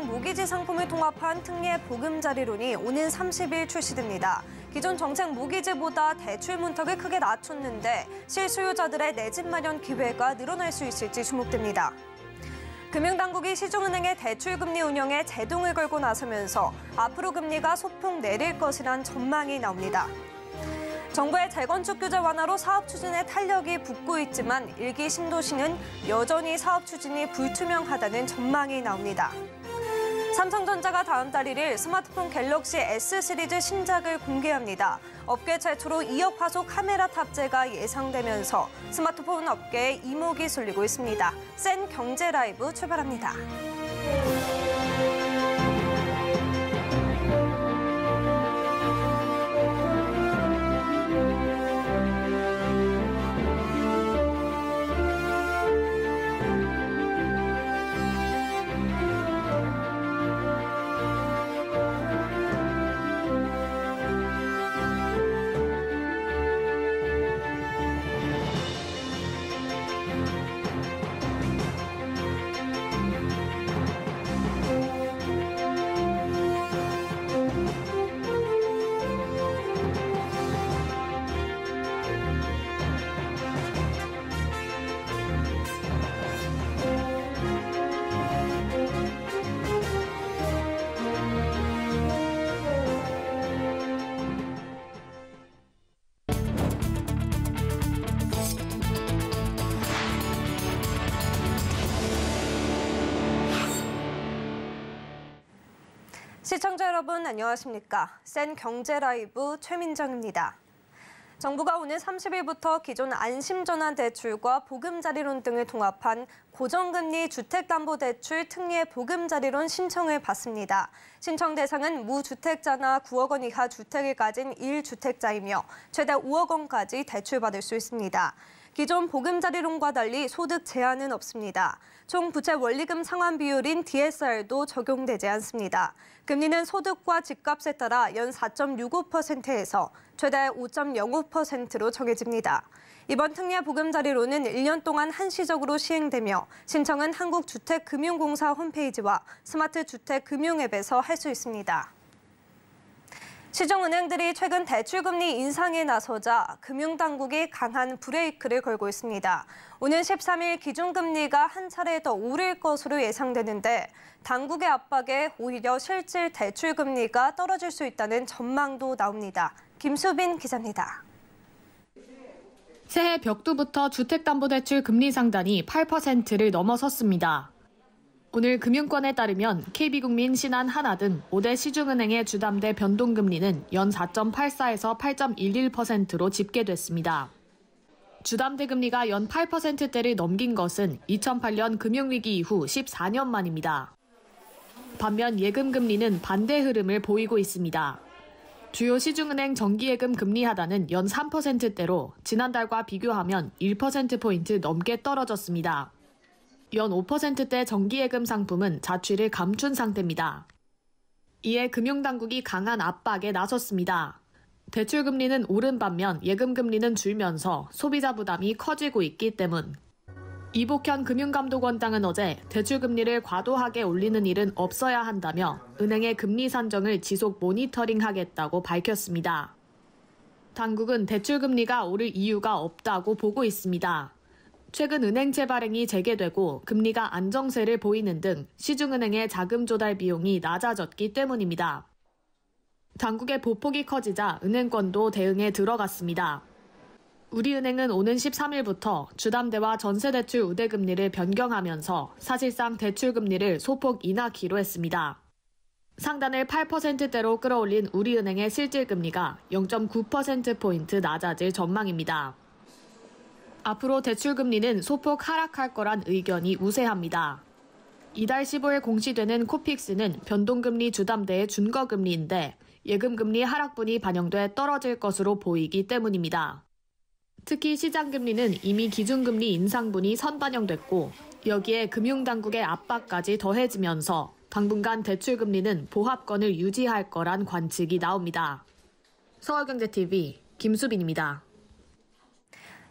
등 모기지 상품을 통합한 특례 보금자리론이 오는 30일 출시됩니다. 기존 정책 모기지보다 대출 문턱을 크게 낮췄는데 실수요자들의 내집 마련 기회가 늘어날 수 있을지 주목됩니다. 금융당국이 시중은행의 대출금리 운영에 제동을 걸고 나서면서 앞으로 금리가 소폭 내릴 것이란 전망이 나옵니다. 정부의 재건축 규제 완화로 사업 추진에 탄력이 붙고 있지만 일기 신도시는 여전히 사업 추진이 불투명하다는 전망이 나옵니다. 삼성전자가 다음 달 1일 스마트폰 갤럭시 S 시리즈 신작을 공개합니다. 업계 최초로 2억 화소 카메라 탑재가 예상되면서 스마트폰 업계에 이목이 쏠리고 있습니다. 센 경제 라이브 출발합니다. 시청자 여러분 안녕하십니까. 센 경제 라이브 최민정입니다. 정부가 오늘 30일부터 기존 안심전환 대출과 보금자리론 등을 통합한 고정금리 주택담보대출 특례 보금자리론 신청을 받습니다. 신청 대상은 무주택자나 9억 원 이하 주택을 가진 1주택자이며 최대 5억 원까지 대출받을 수 있습니다. 기존 보금자리론과 달리 소득 제한은 없습니다. 총 부채 원리금 상환 비율인 DSR도 적용되지 않습니다. 금리는 소득과 집값에 따라 연 4.65%에서 최대 5.05%로 정해집니다. 이번 특례 보금자리론은 1년 동안 한시적으로 시행되며 신청은 한국주택금융공사 홈페이지와 스마트주택금융앱에서 할 수 있습니다. 시중은행들이 최근 대출금리 인상에 나서자 금융당국이 강한 브레이크를 걸고 있습니다. 오는 13일 기준금리가 한 차례 더 오를 것으로 예상되는데 당국의 압박에 오히려 실질 대출금리가 떨어질 수 있다는 전망도 나옵니다. 김수빈 기자입니다. 새해 벽두부터 주택담보대출 금리 상단이 8%를 넘어섰습니다. 오늘 금융권에 따르면 KB국민, 신한, 하나 등 5대 시중은행의 주담대 변동금리는 연 4.84에서 8.11%로 집계됐습니다. 주담대 금리가 연 8%대를 넘긴 것은 2008년 금융위기 이후 14년 만입니다. 반면 예금 금리는 반대 흐름을 보이고 있습니다. 주요 시중은행 정기예금 금리 하단은 연 3%대로 지난달과 비교하면 1%포인트 넘게 떨어졌습니다. 연 5%대 정기예금 상품은 자취를 감춘 상태입니다. 이에 금융당국이 강한 압박에 나섰습니다. 대출금리는 오른 반면 예금금리는 줄면서 소비자 부담이 커지고 있기 때문. 이복현 금융감독원장은 어제 대출금리를 과도하게 올리는 일은 없어야 한다며 은행의 금리 산정을 지속 모니터링 하겠다고 밝혔습니다. 당국은 대출금리가 오를 이유가 없다고 보고 있습니다. 최근 은행 재발행이 재개되고 금리가 안정세를 보이는 등 시중은행의 자금 조달 비용이 낮아졌기 때문입니다. 당국의 보폭이 커지자 은행권도 대응에 들어갔습니다. 우리은행은 오는 13일부터 주담대와 전세대출 우대금리를 변경하면서 사실상 대출금리를 소폭 인하키로 했습니다. 상단을 8%대로 끌어올린 우리은행의 실질금리가 0.9%포인트 낮아질 전망입니다. 앞으로 대출금리는 소폭 하락할 거란 의견이 우세합니다. 이달 15일 공시되는 코픽스는 변동금리 주담대의 준거금리인데 예금금리 하락분이 반영돼 떨어질 것으로 보이기 때문입니다. 특히 시장금리는 이미 기준금리 인상분이 선반영됐고 여기에 금융당국의 압박까지 더해지면서 당분간 대출금리는 보합권을 유지할 거란 관측이 나옵니다. 서울경제TV 김수빈입니다.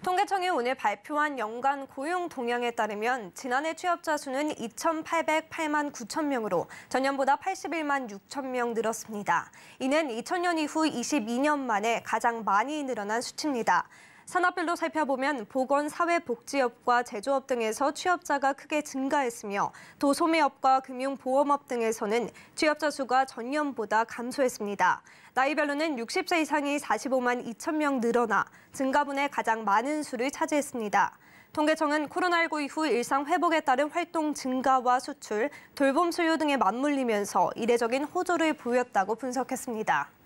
통계청이 오늘 발표한 연간 고용 동향에 따르면 지난해 취업자 수는 2,808만 9천 명으로 전년보다 81만 6천 명 늘었습니다. 이는 2000년 이후 22년 만에 가장 많이 늘어난 수치입니다. 산업별로 살펴보면 보건, 사회복지업과 제조업 등에서 취업자가 크게 증가했으며 도 소매업과 금융보험업 등에서는 취업자 수가 전년보다 감소했습니다. 나이별로는 60세 이상이 45만 2천 명 늘어나 증가분의 가장 많은 수를 차지했습니다. 통계청은 코로나19 이후 일상 회복에 따른 활동 증가와 수출, 돌봄 수요 등에 맞물리면서 이례적인 호조를 보였다고 분석했습니다.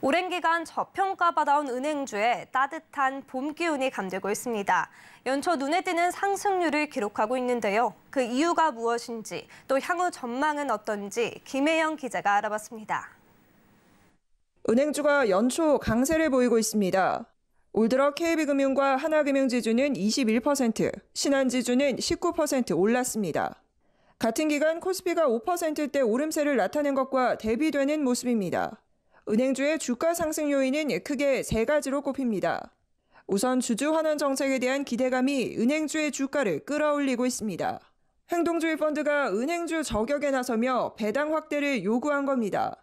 오랜 기간 저평가받아온 은행주에 따뜻한 봄 기운이 감되고 있습니다. 연초 눈에 띄는 상승률을 기록하고 있는데요. 그 이유가 무엇인지 또 향후 전망은 어떤지 김혜영 기자가 알아봤습니다. 은행주가 연초 강세를 보이고 있습니다. 올 들어 KB금융과 하나금융지주는 21%, 신한지주는 19% 올랐습니다. 같은 기간 코스피가 5%대 오름세를 나타낸 것과 대비되는 모습입니다. 은행주의 주가 상승 요인은 크게 세 가지로 꼽힙니다. 우선 주주 환원 정책에 대한 기대감이 은행주의 주가를 끌어올리고 있습니다. 행동주의 펀드가 은행주 저격에 나서며 배당 확대를 요구한 겁니다.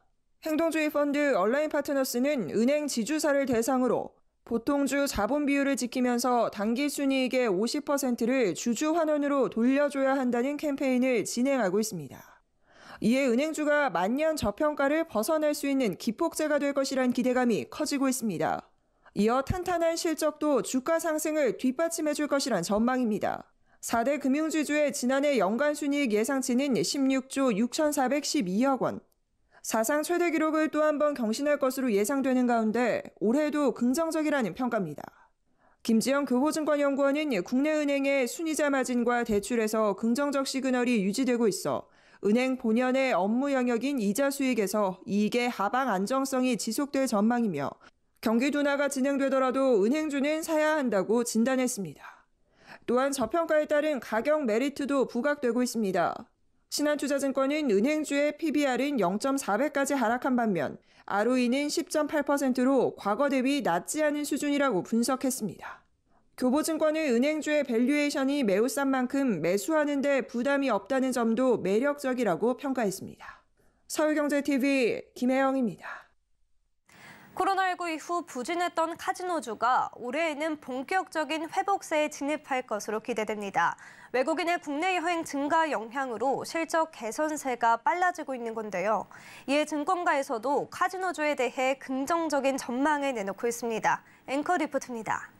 행동주의 펀드 얼라인 파트너스는 은행 지주사를 대상으로 보통주 자본 비율을 지키면서 단기 순이익의 50%를 주주 환원으로 돌려줘야 한다는 캠페인을 진행하고 있습니다. 이에 은행주가 만년 저평가를 벗어날 수 있는 기폭제가 될 것이란 기대감이 커지고 있습니다. 이어 탄탄한 실적도 주가 상승을 뒷받침해 줄 것이란 전망입니다. 4대 금융지주의 지난해 연간 순이익 예상치는 16조 6,412억 원. 사상 최대 기록을 또 한번 경신할 것으로 예상되는 가운데 올해도 긍정적이라는 평가입니다. 김지영 교보증권연구원은 국내 은행의 순이자 마진과 대출에서 긍정적 시그널이 유지되고 있어 은행 본연의 업무 영역인 이자 수익에서 이익의 하방 안정성이 지속될 전망이며 경기 둔화가 진행되더라도 은행주는 사야 한다고 진단했습니다. 또한 저평가에 따른 가격 메리트도 부각되고 있습니다. 신한투자증권은 은행주의 PBR은 0.4배까지 하락한 반면 ROE는 10.8%로 과거 대비 낮지 않은 수준이라고 분석했습니다. 교보증권의 은행주의 밸류에이션이 매우 싼 만큼 매수하는데 부담이 없다는 점도 매력적이라고 평가했습니다. 서울경제TV 김혜영입니다. 코로나19 이후 부진했던 카지노주가 올해에는 본격적인 회복세에 진입할 것으로 기대됩니다. 외국인의 국내 여행 증가 영향으로 실적 개선세가 빨라지고 있는 건데요. 이에 증권가에서도 카지노주에 대해 긍정적인 전망을 내놓고 있습니다. 앵커 리포트입니다.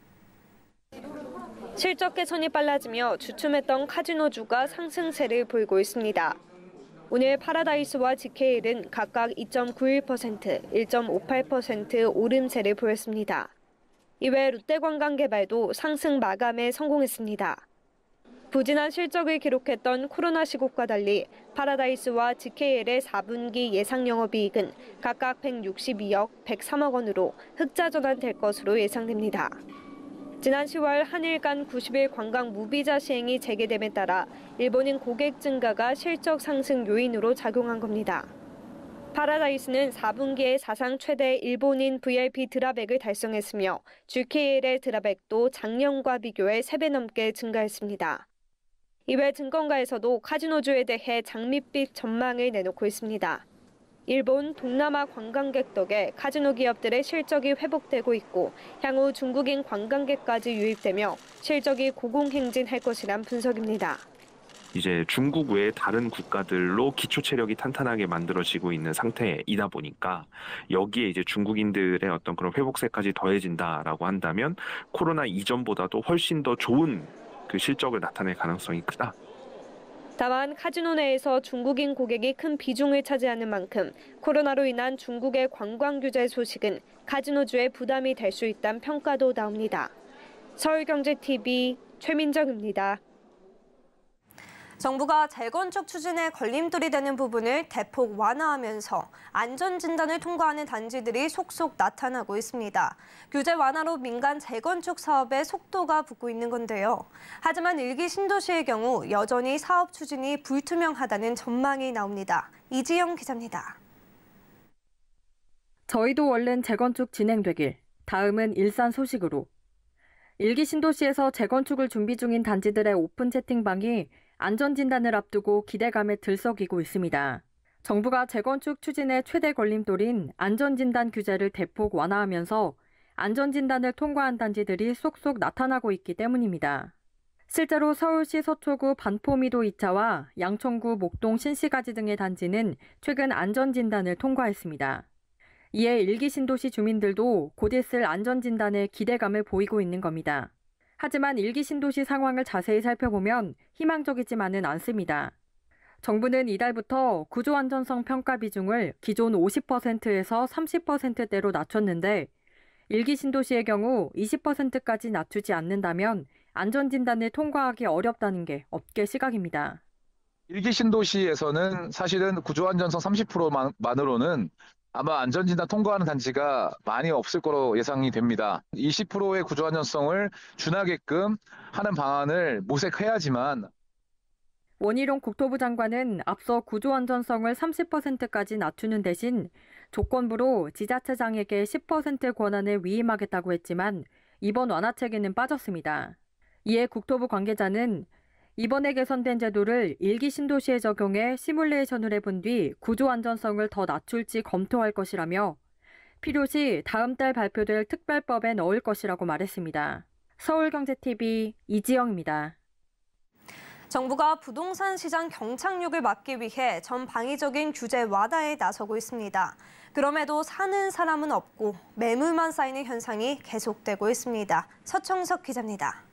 실적 개선이 빨라지며 주춤했던 카지노주가 상승세를 보이고 있습니다. 오늘 파라다이스와 g k l 각각 2.91%, 1.58% 오름세를 보였습니다. 이외 롯데관광개발도 상승 마감에 성공했습니다. 부진한 실적을 기록했던 코로나 시국과 달리 파라다이스와 GKL의 4분기 예상 영업이익은 각각 162억, 103억 원으로 흑자 전환될 것으로 예상됩니다. 지난 10월 한일간 90일 관광 무비자 시행이 재개됨에 따라 일본인 고객 증가가 실적 상승 요인으로 작용한 겁니다. 파라다이스는 4분기에 사상 최대 일본인 VIP 드라백을 달성했으며 GKL의 드라백도 작년과 비교해 3배 넘게 증가했습니다. 이외 증권가에서도 카지노주에 대해 장밋빛 전망을 내놓고 있습니다. 일본 동남아 관광객 덕에 카지노 기업들의 실적이 회복되고 있고 향후 중국인 관광객까지 유입되며 실적이 고공행진할 것이란 분석입니다. 이제 중국 외 다른 국가들로 기초 체력이 탄탄하게 만들어지고 있는 상태이다 보니까 여기에 이제 중국인들의 어떤 그런 회복세까지 더해진다라고 한다면 코로나 이전보다도 훨씬 더 좋은 그 실적을 나타낼 가능성이 크다. 다만 카지노 내에서 중국인 고객이 큰 비중을 차지하는 만큼 코로나로 인한 중국의 관광 규제 소식은 카지노주의 부담이 될 수 있다는 평가도 나옵니다. 서울경제TV 최민정입니다. 정부가 재건축 추진에 걸림돌이 되는 부분을 대폭 완화하면서 안전진단을 통과하는 단지들이 속속 나타나고 있습니다. 규제 완화로 민간 재건축 사업의 속도가 붙고 있는 건데요. 하지만 일기 신도시의 경우 여전히 사업 추진이 불투명하다는 전망이 나옵니다. 이지영 기자입니다. 저희도 원래는 재건축 진행되길. 다음은 일산 소식으로. 일기 신도시에서 재건축을 준비 중인 단지들의 오픈 채팅방이 안전진단을 앞두고 기대감에 들썩이고 있습니다. 정부가 재건축 추진의 최대 걸림돌인 안전진단 규제를 대폭 완화하면서 안전진단을 통과한 단지들이 쏙쏙 나타나고 있기 때문입니다. 실제로 서울시 서초구 반포미도 2차와 양천구 목동 신시가지 등의 단지는 최근 안전진단을 통과했습니다. 이에 일기 신도시 주민들도 곧 있을 안전진단에 기대감을 보이고 있는 겁니다. 하지만 일기 신도시 상황을 자세히 살펴보면 희망적이지만은 않습니다. 정부는 이달부터 구조 안전성 평가 비중을 기존 50%에서 30%대로 낮췄는데 일기 신도시의 경우 20%까지 낮추지 않는다면 안전 진단을 통과하기 어렵다는 게 업계 시각입니다. 일기 신도시에서는 사실은 구조 안전성 30%만으로는 아마 안전진단 통과하는 단지가 많이 없을 거로 예상이 됩니다. 20%의 구조 안전성을 준하게끔 하는 방안을 모색해야지만 원희룡 국토부 장관은 앞서 구조 안전성을 30%까지 낮추는 대신 조건부로 지자체장에게 10% 권한을 위임하겠다고 했지만 이번 완화책에는 빠졌습니다. 이에 국토부 관계자는 이번에 개선된 제도를 일기 신도시에 적용해 시뮬레이션을 해본 뒤 구조 안전성을 더 낮출지 검토할 것이라며 필요시 다음 달 발표될 특별법에 넣을 것이라고 말했습니다. 서울경제TV 이지영입니다. 정부가 부동산 시장 경착륙을 막기 위해 전방위적인 규제 완화에 나서고 있습니다. 그럼에도 사는 사람은 없고 매물만 쌓이는 현상이 계속되고 있습니다. 서청석 기자입니다.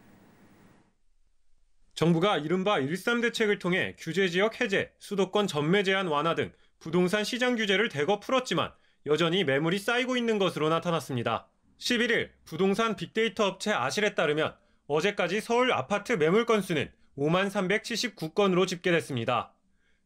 정부가 이른바 1.3 대책을 통해 규제 지역 해제, 수도권 전매 제한 완화 등 부동산 시장 규제를 대거 풀었지만 여전히 매물이 쌓이고 있는 것으로 나타났습니다. 11일 부동산 빅데이터 업체 아실에 따르면 어제까지 서울 아파트 매물 건수는 5만 379건으로 집계됐습니다.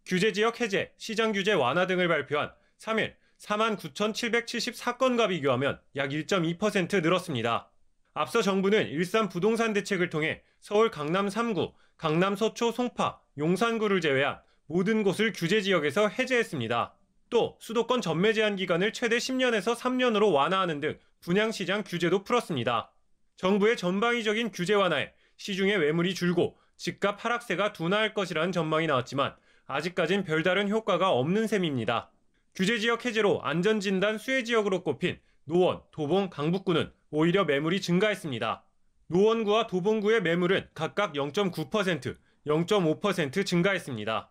규제 지역 해제, 시장 규제 완화 등을 발표한 3일 4만 9,774건과 비교하면 약 1.2% 늘었습니다. 앞서 정부는 일산 부동산 대책을 통해 서울 강남 3구, 강남 서초 송파, 용산구를 제외한 모든 곳을 규제 지역에서 해제했습니다. 또 수도권 전매 제한 기간을 최대 10년에서 3년으로 완화하는 등 분양시장 규제도 풀었습니다. 정부의 전방위적인 규제 완화에 시중의 매물이 줄고 집값 하락세가 둔화할 것이라는 전망이 나왔지만 아직까진 별다른 효과가 없는 셈입니다. 규제 지역 해제로 안전진단 수혜 지역으로 꼽힌 노원, 도봉, 강북구는 오히려 매물이 증가했습니다. 노원구와 도봉구의 매물은 각각 0.9%, 0.5% 증가했습니다.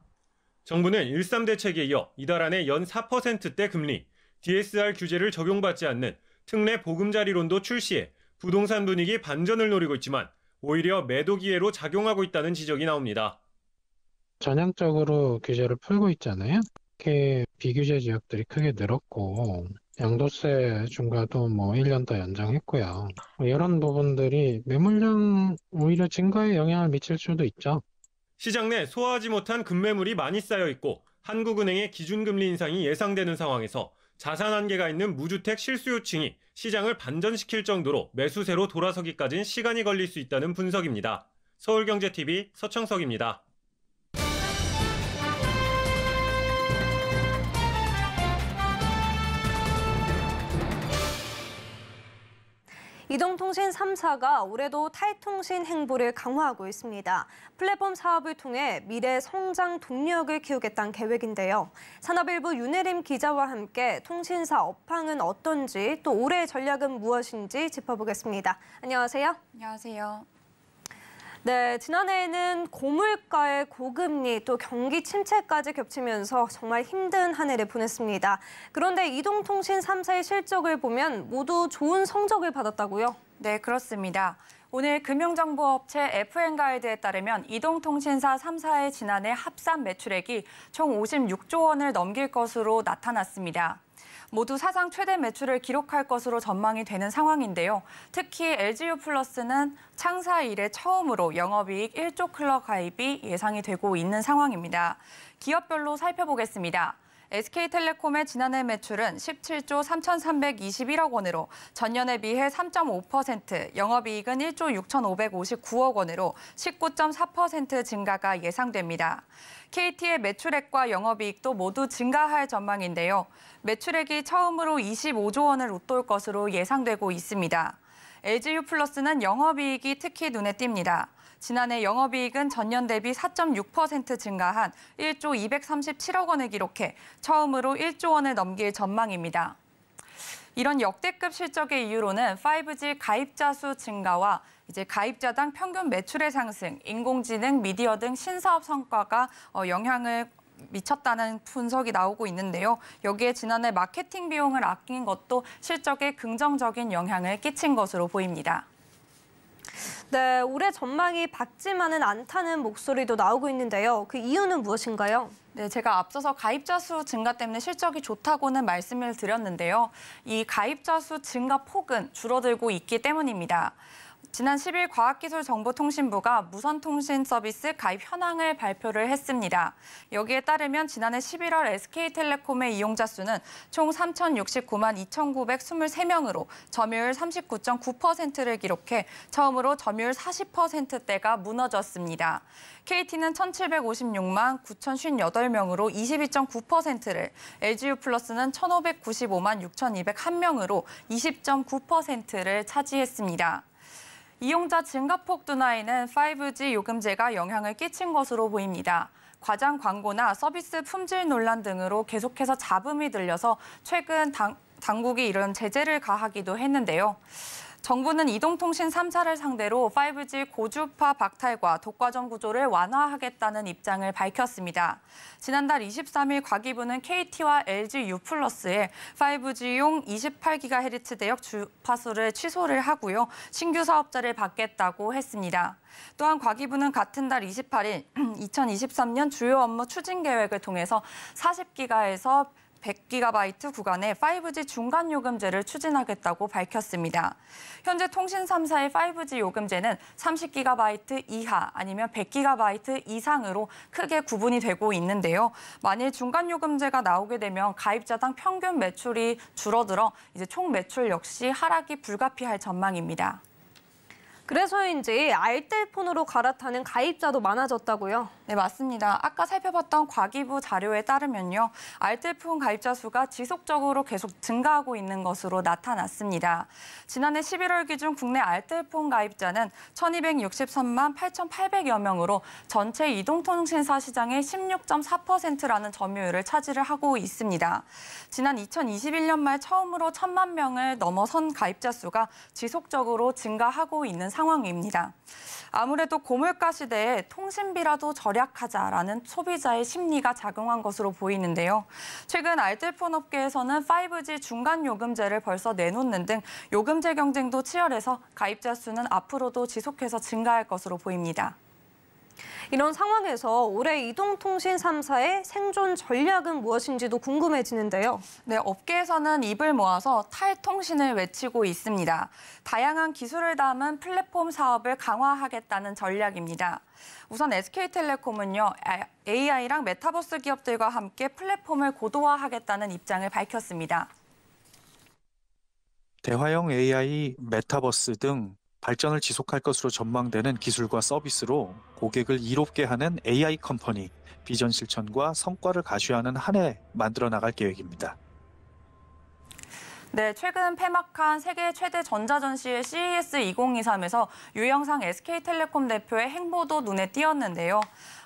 정부는 1.3 대책에 이어 이달 안에 연 4%대 금리, DSR 규제를 적용받지 않는 특례 보금자리론도 출시해 부동산 분위기 반전을 노리고 있지만 오히려 매도 기회로 작용하고 있다는 지적이 나옵니다. 전향적으로 규제를 풀고 있잖아요. 이렇게 비규제 지역들이 크게 늘었고 양도세 중과도 뭐 1년 더 연장했고요. 뭐 이런 부분들이 매물량 오히려 증가에 영향을 미칠 수도 있죠. 시장 내 소화하지 못한 급매물이 많이 쌓여 있고 한국은행의 기준금리 인상이 예상되는 상황에서 자산 한계가 있는 무주택 실수요층이 시장을 반전시킬 정도로 매수세로 돌아서기까지는 시간이 걸릴 수 있다는 분석입니다. 서울경제TV 서청석입니다. 이동통신 3사가 올해도 탈통신 행보를 강화하고 있습니다. 플랫폼 사업을 통해 미래 성장 동력을 키우겠다는 계획인데요. 산업일부 윤혜림 기자와 함께 통신사 업황은 어떤지 또 올해의 전략은 무엇인지 짚어보겠습니다. 안녕하세요. 안녕하세요. 네, 지난해에는 고물가의 고금리 또 경기 침체까지 겹치면서 정말 힘든 한 해를 보냈습니다. 그런데 이동통신 3사의 실적을 보면 모두 좋은 성적을 받았다고요? 네, 그렇습니다. 오늘 금융정보업체 FN가이드에 따르면 이동통신사 3사의 지난해 합산 매출액이 총 56조 원을 넘길 것으로 나타났습니다. 모두 사상 최대 매출을 기록할 것으로 전망이 되는 상황인데요. 특히 LGU 플러스는 창사 이래 처음으로 영업이익 1조 클럽 가입이 예상이 되고 있는 상황입니다. 기업별로 살펴보겠습니다. SK텔레콤의 지난해 매출은 17조 3,321억 원으로 전년에 비해 3.5%, 영업이익은 1조 6,559억 원으로 19.4% 증가가 예상됩니다. KT의 매출액과 영업이익도 모두 증가할 전망인데요. 매출액이 처음으로 25조 원을 웃돌 것으로 예상되고 있습니다. LGU 플러스는 영업이익이 특히 눈에 띕니다. 지난해 영업이익은 전년 대비 4.6% 증가한 1조 237억 원을 기록해 처음으로 1조 원을 넘길 전망입니다. 이런 역대급 실적의 이유로는 5G 가입자 수 증가와 이제 가입자당 평균 매출의 상승, 인공지능, 미디어 등 신사업 성과가 어, 영향을 미쳤다는 분석이 나오고 있는데요. 여기에 지난해 마케팅 비용을 아낀 것도 실적에 긍정적인 영향을 끼친 것으로 보입니다. 네, 올해 전망이 밝지만은 않다는 목소리도 나오고 있는데요. 그 이유는 무엇인가요? 네, 제가 앞서서 가입자 수 증가 때문에 실적이 좋다고는 말씀을 드렸는데요. 이 가입자 수 증가 폭은 줄어들고 있기 때문입니다. 지난 10일 과학기술정보통신부가 무선통신 서비스 가입 현황을 발표를 했습니다. 여기에 따르면 지난해 11월 SK텔레콤의 이용자 수는 총 3,069만 2,923명으로 점유율 39.9%를 기록해 처음으로 점유율 40%대가 무너졌습니다. KT는 1,756만 9,058명으로 22.9%를, LGU 는 1,595만 6,201명으로 20.9%를 차지했습니다. 이용자 증가폭 둔화에는 5G 요금제가 영향을 끼친 것으로 보입니다. 과장 광고나 서비스 품질 논란 등으로 계속해서 잡음이 들려서 최근 당, 당국이 이런 제재를 가하기도 했는데요. 정부는 이동통신 3사를 상대로 5G 고주파 박탈과 독과점 구조를 완화하겠다는 입장을 밝혔습니다. 지난달 23일 과기부는 KT와 LG U+에 5G용 28GHz 대역 주파수를 취소를 하고요. 신규 사업자를 받겠다고 했습니다. 또한 과기부는 같은 달 28일 2023년 주요 업무 추진 계획을 통해서 40기가에서 100기가바이트 구간에 5G 중간 요금제를 추진하겠다고 밝혔습니다. 현재 통신 3사의 5G 요금제는 3 0기가이하 아니면 1 0 0기가 이상으로 크게 구분이 되고 있는데요. 만일 중간 요금제가 나오게 되면 가입자당 평균 매출이 줄어들어 이제 총 매출 역시 하락이 불가피할 전망입니다. 그래서인지 알뜰폰으로 갈아타는 가입자도 많아졌다고요? 네, 맞습니다. 아까 살펴봤던 과기부 자료에 따르면요. 알뜰폰 가입자 수가 지속적으로 계속 증가하고 있는 것으로 나타났습니다. 지난해 11월 기준 국내 알뜰폰 가입자는 1,263만 8,800여 명으로 전체 이동통신사 시장의 16.4%라는 점유율을 차지를 하고 있습니다. 지난 2021년 말 처음으로 1,000만 명을 넘어선 가입자 수가 지속적으로 증가하고 있는 상황입니다. 상황입니다. 아무래도 고물가 시대에 통신비라도 절약하자라는 소비자의 심리가 작용한 것으로 보이는데요. 최근 알뜰폰 업계에서는 5G 중간 요금제를 벌써 내놓는 등 요금제 경쟁도 치열해서 가입자 수는 앞으로도 지속해서 증가할 것으로 보입니다. 이런 상황에서 올해 이동통신 3사의 생존 전략은 무엇인지도 궁금해지는데요. 네, 업계에서는 입을 모아서 탈통신을 외치고 있습니다. 다양한 기술을 담은 플랫폼 사업을 강화하겠다는 전략입니다. 우선 SK텔레콤은요, AI랑 메타버스 기업들과 함께 플랫폼을 고도화하겠다는 입장을 밝혔습니다. 대화형 AI, 메타버스 등 발전을 지속할 것으로 전망되는 기술과 서비스로 고객을 이롭게 하는 AI 컴퍼니, 비전 실천과 성과를 가시하는한 해 만들어 나갈 계획입니다. 네, 최근 폐막한 세계 최대 전자전시의 CES 2023에서 유영상 SK텔레콤 대표의 행보도 눈에 띄었는데요.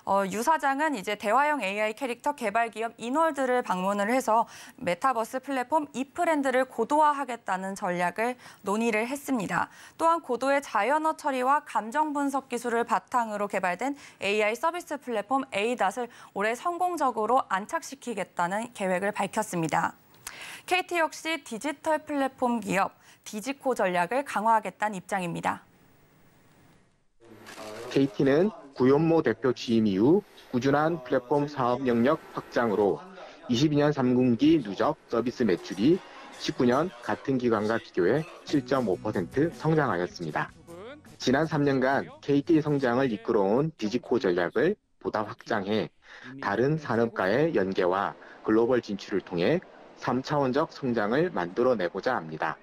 어, 유 사장은 이제 대화형 AI 캐릭터 개발 기업 인월드를 방문을 해서 메타버스 플랫폼 이프랜드를 고도화하겠다는 전략을 논의를 했습니다. 또한 고도의 자연어 처리와 감정 분석 기술을 바탕으로 개발된 AI 서비스 플랫폼 에닷을 올해 성공적으로 안착시키겠다는 계획을 밝혔습니다. KT 역시 디지털 플랫폼 기업 디지코 전략을 강화하겠다는 입장입니다. KT는 구현모 대표 취임 이후 꾸준한 플랫폼 사업 영역 확장으로 22년 3분기 누적 서비스 매출이 19년 같은 기간과 비교해 7.5% 성장하였습니다. 지난 3년간 KT 성장을 이끌어온 디지코 전략을 보다 확장해 다른 산업과의 연계와 글로벌 진출을 통해 3차원적 성장을 만들어내고자 합니다.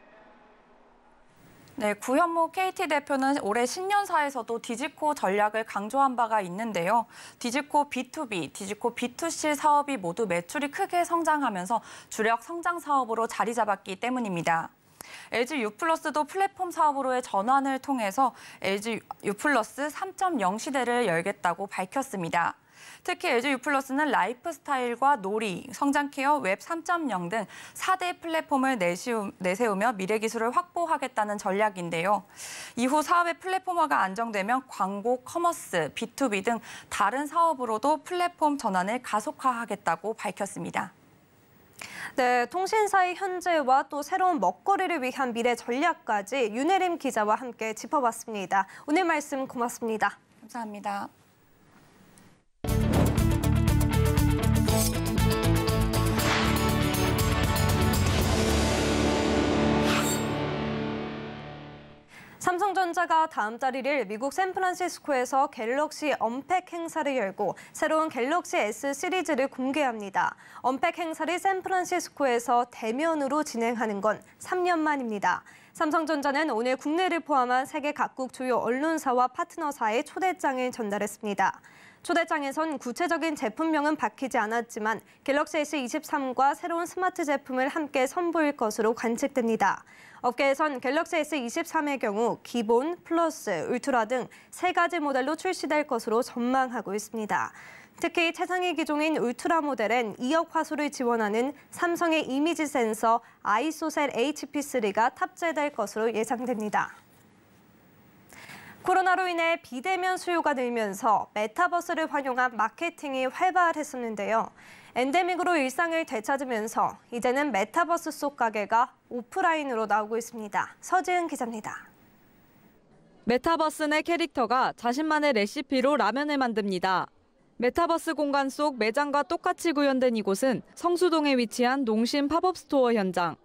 네, 구현모 KT 대표는 올해 신년사에서도 디지코 전략을 강조한 바가 있는데요. 디지코 B2B, 디지코 B2C 사업이 모두 매출이 크게 성장하면서 주력 성장 사업으로 자리 잡았기 때문입니다. LG U+도 플랫폼 사업으로의 전환을 통해서 LG U+, 3.0 시대를 열겠다고 밝혔습니다. 특히 LG 스는 라이프스타일과 놀이, 성장케어, 웹 3.0 등 4대 플랫폼을 내세우며 미래 기술을 확보하겠다는 전략인데요. 이후 사업의 플랫폼화가 안정되면 광고, 커머스, B2B 등 다른 사업으로도 플랫폼 전환을 가속화하겠다고 밝혔습니다. 네, 통신사의 현재와 또 새로운 먹거리를 위한 미래 전략까지 윤혜림 기자와 함께 짚어봤습니다. 오늘 말씀 고맙습니다. 감사합니다. 삼성전자가 다음 달 1일 미국 샌프란시스코에서 갤럭시 언팩 행사를 열고 새로운 갤럭시 S 시리즈를 공개합니다. 언팩 행사를 샌프란시스코에서 대면으로 진행하는 건 3년 만입니다. 삼성전자는 오늘 국내를 포함한 세계 각국 주요 언론사와 파트너사에 초대장을 전달했습니다. 초대장에선 구체적인 제품명은 밝히지 않았지만 갤럭시 S23과 새로운 스마트 제품을 함께 선보일 것으로 관측됩니다. 업계에선 갤럭시 S23의 경우 기본, 플러스, 울트라 등 세 가지 모델로 출시될 것으로 전망하고 있습니다. 특히 최상위 기종인 울트라 모델엔 2억 화소를 지원하는 삼성의 이미지 센서 아이소셀 HP3가 탑재될 것으로 예상됩니다. 코로나로 인해 비대면 수요가 늘면서 메타버스를 활용한 마케팅이 활발했었는데요. 엔데믹으로 일상을 되찾으면서 이제는 메타버스 속 가게가 오프라인으로 나오고 있습니다. 서지은 기자입니다. 메타버스 내 캐릭터가 자신만의 레시피로 라면을 만듭니다. 메타버스 공간 속 매장과 똑같이 구현된 이곳은 성수동에 위치한 농심 팝업 스토어 현장.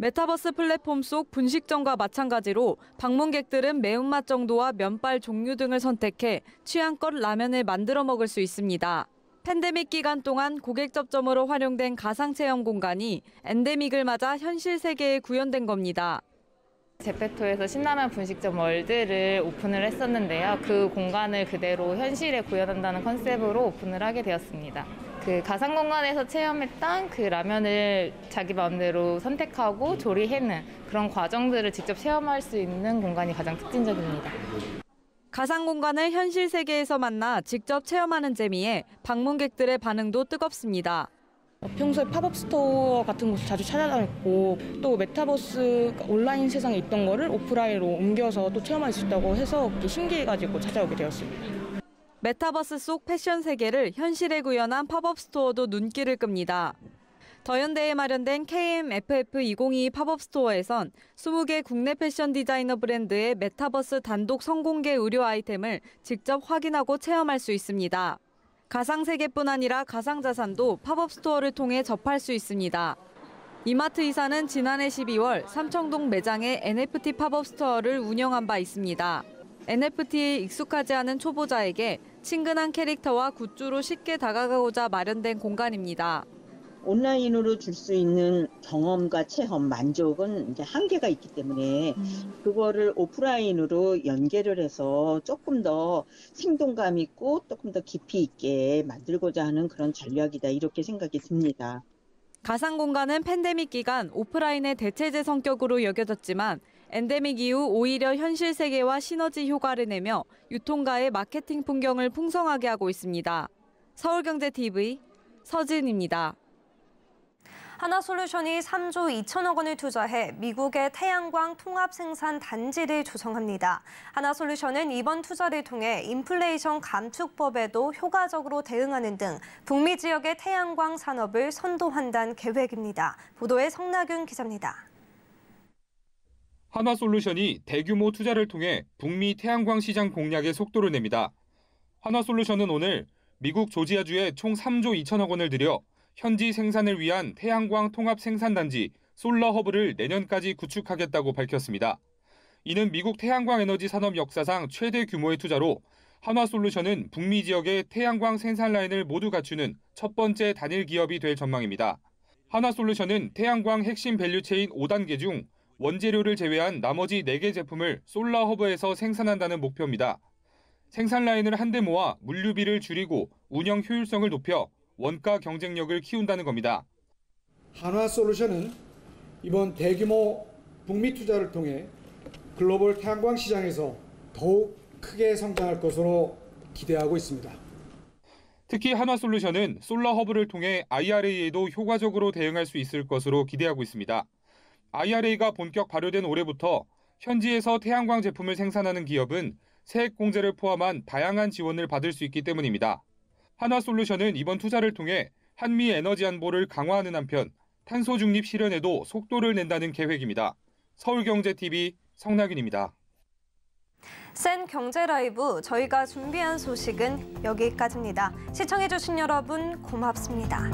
메타버스 플랫폼 속 분식점과 마찬가지로 방문객들은 매운맛 정도와 면발 종류 등을 선택해 취향껏 라면을 만들어 먹을 수 있습니다. 팬데믹 기간 동안 고객 접점으로 활용된 가상체험 공간이 엔데믹을 맞아 현실 세계에 구현된 겁니다. 제페토에서 신라면 분식점 월드를 오픈을 했었는데요. 그 공간을 그대로 현실에 구현한다는 컨셉으로 오픈을 하게 되었습니다. 그 가상 공간에서 체험했던 그 라면을 자기 마음대로 선택하고 조리해는 그런 과정들을 직접 체험할 수 있는 공간이 가장 특징적입니다. 가상 공간을 현실 세계에서 만나 직접 체험하는 재미에 방문객들의 반응도 뜨겁습니다. 평소에 팝업 스토어 같은 곳을 자주 찾아다녔고 또 메타버스 온라인 세상에 있던 거를 오프라인으로 옮겨서 또 체험할 수 있다고 해서 신기해가지고 찾아오게 되었습니다. 메타버스 속 패션 세계를 현실에 구현한 팝업 스토어도 눈길을 끕니다. 더현대에 마련된 KMFF 2022 팝업 스토어에선 20개 국내 패션 디자이너 브랜드의 메타버스 단독 성공개 의료 아이템을 직접 확인하고 체험할 수 있습니다. 가상 세계뿐 아니라 가상 자산도 팝업 스토어를 통해 접할 수 있습니다. 이마트 이사는 지난해 12월 삼청동 매장에 NFT 팝업 스토어를 운영한 바 있습니다. NFT에 익숙하지 않은 초보자에게 친근한 캐릭터와 굿즈로 쉽게 다가가고자 마련된 공간입니다. 온라인으로 줄 수 있는 경험과 체험, 만족은 이제 한계가 있기 때문에 음. 그거를 오프라인으로 연계를 해서 조금 더 생동감 있고 조금 더 깊이 있게 만들고자 하는 그런 전략이다 이렇게 생각이 듭니다. 가상 공간은 팬데믹 기간 오프라인의 대체제 성격으로 여겨졌지만 엔데믹 이후 오히려 현실 세계와 시너지 효과를 내며 유통가의 마케팅 풍경을 풍성하게 하고 있습니다. 서울경제TV 서진입니다. 하나솔루션이 3조 2천억 원을 투자해 미국의 태양광 통합 생산 단지를 조성합니다. 하나솔루션은 이번 투자를 통해 인플레이션 감축법에도 효과적으로 대응하는 등 북미 지역의 태양광 산업을 선도한다는 계획입니다. 보도에 성나균 기자입니다. 한화솔루션이 대규모 투자를 통해 북미 태양광 시장 공략에 속도를 냅니다. 한화솔루션은 오늘 미국 조지아주에 총 3조 2천억 원을 들여 현지 생산을 위한 태양광 통합 생산단지 솔러 허브를 내년까지 구축하겠다고 밝혔습니다. 이는 미국 태양광 에너지 산업 역사상 최대 규모의 투자로 한화솔루션은 북미 지역의 태양광 생산 라인을 모두 갖추는 첫 번째 단일 기업이 될 전망입니다. 한화솔루션은 태양광 핵심 밸류체인 5단계 중 원재료를 제외한 나머지 4개 제품을 솔라허브에서 생산한다는 목표입니다. 생산 라인을 한데 모아 물류비를 줄이고 운영 효율성을 높여 원가 경쟁력을 키운다는 겁니다. 한화 솔루션은 이번 대규모 북미 투자를 통해 글로벌 태양광 시장에서 더욱 크게 성장할 것으로 기대하고 있습니다. 특히 한화솔루션은 솔라 허브를 통해 IRA에도 효과적으로 대응할 수 있을 것으로 기대하고 있습니다. IRA가 본격 발효된 올해부터 현지에서 태양광 제품을 생산하는 기업은 세액 공제를 포함한 다양한 지원을 받을 수 있기 때문입니다. 한화솔루션은 이번 투자를 통해 한미 에너지 안보를 강화하는 한편 탄소 중립 실현에도 속도를 낸다는 계획입니다. 서울경제TV 성낙균입니다센 경제 라이브 저희가 준비한 소식은 여기까지입니다. 시청해주신 여러분 고맙습니다.